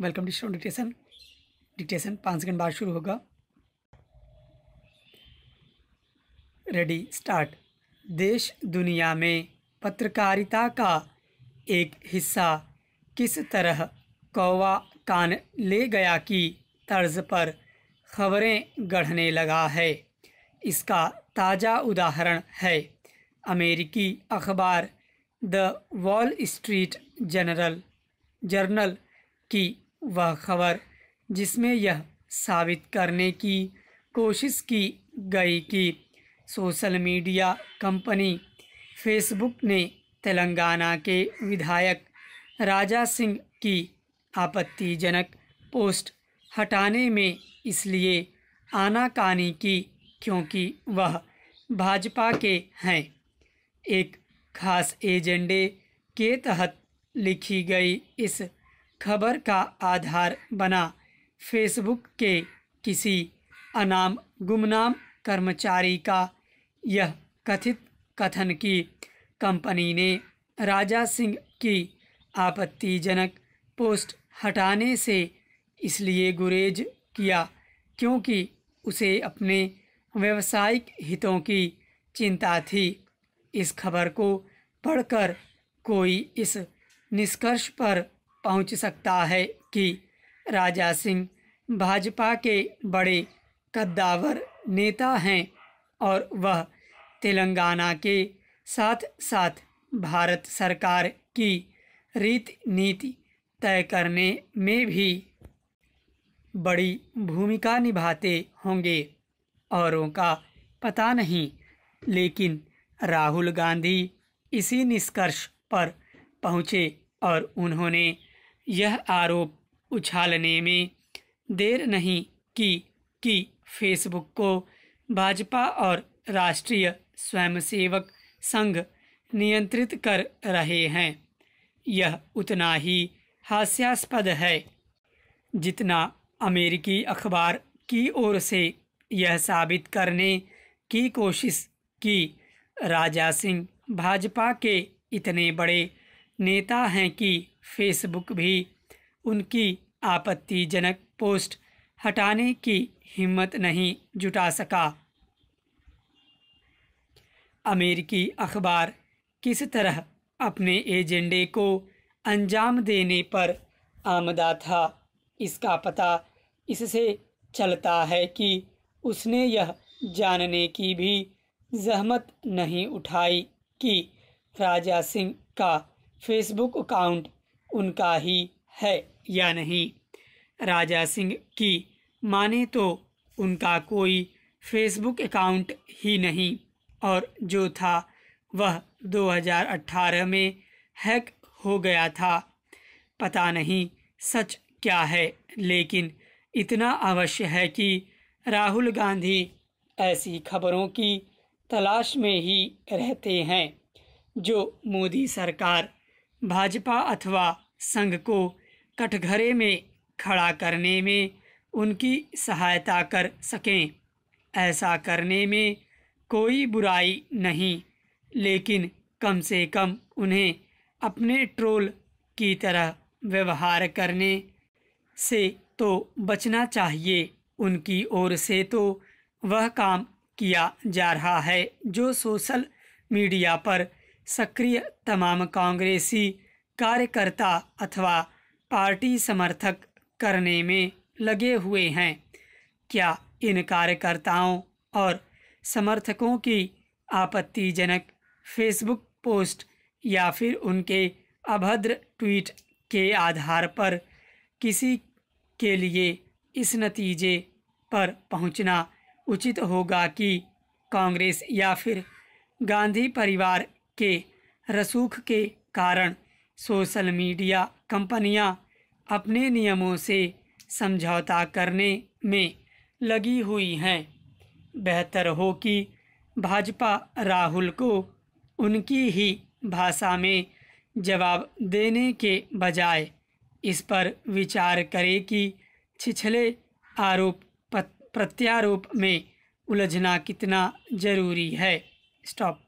welcome to डिस्टोन dictation dictation पाँच second बाद शुरू होगा रेडी स्टार्ट देश दुनिया में पत्रकारिता का एक हिस्सा किस तरह कौवा कान ले गया की तर्ज पर खबरें गढ़ने लगा है इसका ताज़ा उदाहरण है अमेरिकी अखबार the Wall Street general journal की वह खबर जिसमें यह साबित करने की कोशिश की गई कि सोशल मीडिया कंपनी फेसबुक ने तेलंगाना के विधायक राजा सिंह की आपत्तिजनक पोस्ट हटाने में इसलिए आनाकानी की क्योंकि वह भाजपा के हैं एक खास एजेंडे के तहत लिखी गई इस खबर का आधार बना फेसबुक के किसी अनाम गुमनाम कर्मचारी का यह कथित कथन कि कंपनी ने राजा सिंह की आपत्तिजनक पोस्ट हटाने से इसलिए गुरेज किया क्योंकि उसे अपने व्यवसायिक हितों की चिंता थी इस खबर को पढ़कर कोई इस निष्कर्ष पर पहुंच सकता है कि राजा सिंह भाजपा के बड़े कद्दावर नेता हैं और वह तेलंगाना के साथ साथ भारत सरकार की रीत नीति तय करने में भी बड़ी भूमिका निभाते होंगे औरों का पता नहीं लेकिन राहुल गांधी इसी निष्कर्ष पर पहुँचे और उन्होंने यह आरोप उछालने में देर नहीं की कि फेसबुक को भाजपा और राष्ट्रीय स्वयंसेवक संघ नियंत्रित कर रहे हैं यह उतना ही हास्यास्पद है जितना अमेरिकी अखबार की ओर से यह साबित करने की कोशिश की राजा सिंह भाजपा के इतने बड़े नेता हैं कि फेसबुक भी उनकी आपत्तिजनक पोस्ट हटाने की हिम्मत नहीं जुटा सका अमेरिकी अखबार किस तरह अपने एजेंडे को अंजाम देने पर आमदा था इसका पता इससे चलता है कि उसने यह जानने की भी जहमत नहीं उठाई कि राजा सिंह का फेसबुक अकाउंट उनका ही है या नहीं राजा सिंह की माने तो उनका कोई फेसबुक अकाउंट ही नहीं और जो था वह 2018 में हैक हो गया था पता नहीं सच क्या है लेकिन इतना अवश्य है कि राहुल गांधी ऐसी खबरों की तलाश में ही रहते हैं जो मोदी सरकार भाजपा अथवा संघ को कटघरे में खड़ा करने में उनकी सहायता कर सकें ऐसा करने में कोई बुराई नहीं लेकिन कम से कम उन्हें अपने ट्रोल की तरह व्यवहार करने से तो बचना चाहिए उनकी ओर से तो वह काम किया जा रहा है जो सोशल मीडिया पर सक्रिय तमाम कांग्रेसी कार्यकर्ता अथवा पार्टी समर्थक करने में लगे हुए हैं क्या इन कार्यकर्ताओं और समर्थकों की आपत्तिजनक फेसबुक पोस्ट या फिर उनके अभद्र ट्वीट के आधार पर किसी के लिए इस नतीजे पर पहुंचना उचित होगा कि कांग्रेस या फिर गांधी परिवार के रसूख के कारण सोशल मीडिया कंपनियां अपने नियमों से समझौता करने में लगी हुई हैं बेहतर हो कि भाजपा राहुल को उनकी ही भाषा में जवाब देने के बजाय इस पर विचार करे कि छिछले आरोप प्रत्यारोप में उलझना कितना ज़रूरी है स्टॉप